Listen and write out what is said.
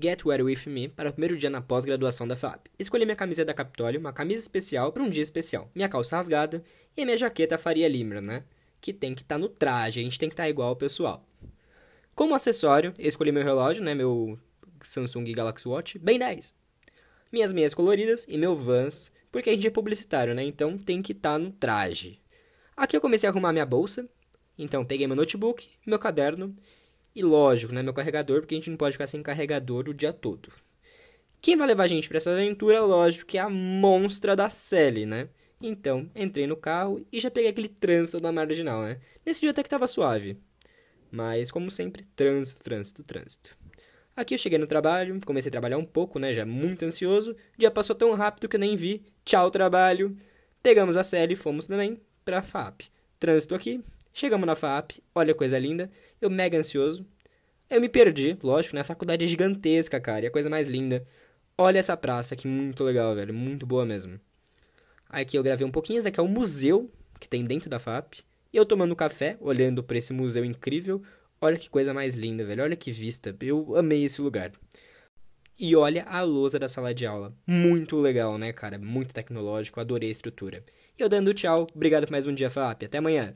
Get Wet With Me para o primeiro dia na pós-graduação da FAP. Escolhi minha camisa da Capitólio, uma camisa especial para um dia especial, minha calça rasgada e minha jaqueta Faria Lima, né? Que tem que estar tá no traje, a gente tem que estar tá igual ao pessoal. Como acessório, escolhi meu relógio, né? Meu Samsung Galaxy Watch, bem 10. Minhas meias coloridas e meu Vans, porque a gente é publicitário, né? Então tem que estar tá no traje. Aqui eu comecei a arrumar minha bolsa, então peguei meu notebook, meu caderno e lógico, né, meu carregador, porque a gente não pode ficar sem carregador o dia todo. Quem vai levar a gente para essa aventura, lógico, que é a monstra da Sally, né? Então, entrei no carro e já peguei aquele trânsito da marginal, né? Nesse dia até que tava suave. Mas, como sempre, trânsito, trânsito, trânsito. Aqui eu cheguei no trabalho, comecei a trabalhar um pouco, né? Já muito ansioso. O dia passou tão rápido que eu nem vi. Tchau, trabalho. Pegamos a série e fomos também pra FAP. Trânsito aqui, Chegamos na FAP, olha coisa linda, eu mega ansioso. Eu me perdi, lógico, né? A faculdade é gigantesca, cara, e a coisa mais linda. Olha essa praça, que muito legal, velho, muito boa mesmo. Aqui eu gravei um pouquinho, esse aqui é o museu que tem dentro da FAP. E eu tomando café, olhando para esse museu incrível. Olha que coisa mais linda, velho, olha que vista. Eu amei esse lugar. E olha a lousa da sala de aula. Muito legal, né, cara? Muito tecnológico, adorei a estrutura. E eu dando tchau. Obrigado por mais um dia, FAP. Até amanhã.